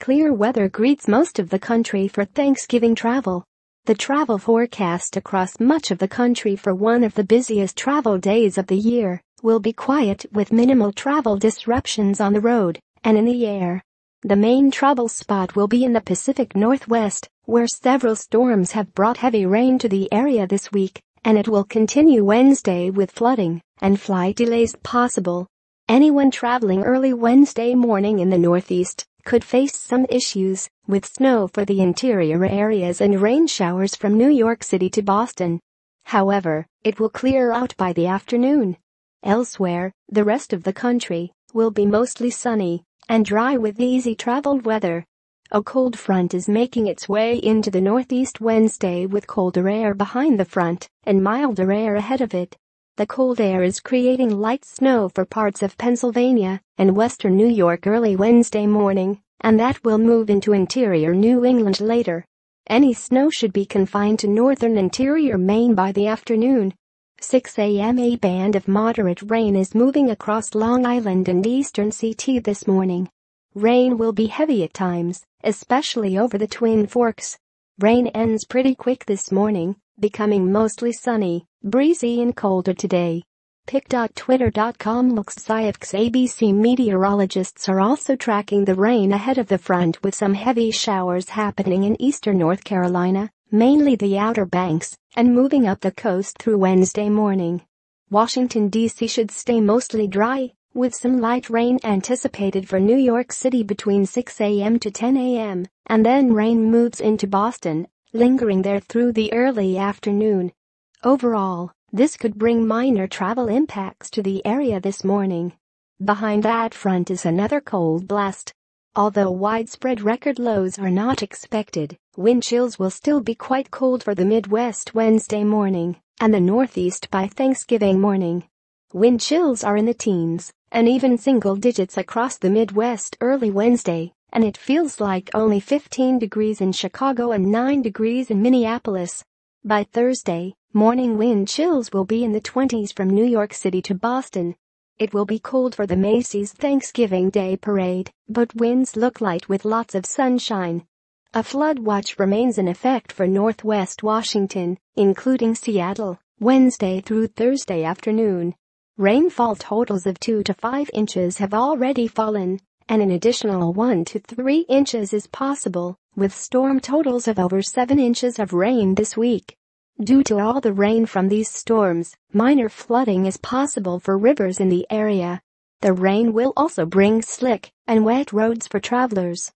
Clear weather greets most of the country for Thanksgiving travel. The travel forecast across much of the country for one of the busiest travel days of the year will be quiet with minimal travel disruptions on the road and in the air. The main trouble spot will be in the Pacific Northwest, where several storms have brought heavy rain to the area this week, and it will continue Wednesday with flooding and flight delays possible. Anyone traveling early Wednesday morning in the Northeast could face some issues with snow for the interior areas and rain showers from New York City to Boston. However, it will clear out by the afternoon. Elsewhere, the rest of the country will be mostly sunny and dry with easy traveled weather. A cold front is making its way into the northeast Wednesday with colder air behind the front and milder air ahead of it. The cold air is creating light snow for parts of Pennsylvania and western New York early Wednesday morning, and that will move into interior New England later. Any snow should be confined to northern interior Maine by the afternoon. 6 a.m. A band of moderate rain is moving across Long Island and eastern CT this morning. Rain will be heavy at times, especially over the Twin Forks. Rain ends pretty quick this morning, becoming mostly sunny. Breezy and colder today. Pic.twitter.com looks Sciax ABC meteorologists are also tracking the rain ahead of the front with some heavy showers happening in eastern North Carolina, mainly the Outer Banks, and moving up the coast through Wednesday morning. Washington, D.C. should stay mostly dry, with some light rain anticipated for New York City between 6 a.m. to 10 a.m., and then rain moves into Boston, lingering there through the early afternoon. Overall, this could bring minor travel impacts to the area this morning. Behind that front is another cold blast. Although widespread record lows are not expected, wind chills will still be quite cold for the Midwest Wednesday morning and the Northeast by Thanksgiving morning. Wind chills are in the teens and even single digits across the Midwest early Wednesday, and it feels like only 15 degrees in Chicago and 9 degrees in Minneapolis. By Thursday, Morning wind chills will be in the 20s from New York City to Boston. It will be cold for the Macy's Thanksgiving Day parade, but winds look light with lots of sunshine. A flood watch remains in effect for northwest Washington, including Seattle, Wednesday through Thursday afternoon. Rainfall totals of 2 to 5 inches have already fallen, and an additional 1 to 3 inches is possible, with storm totals of over 7 inches of rain this week. Due to all the rain from these storms, minor flooding is possible for rivers in the area. The rain will also bring slick and wet roads for travelers.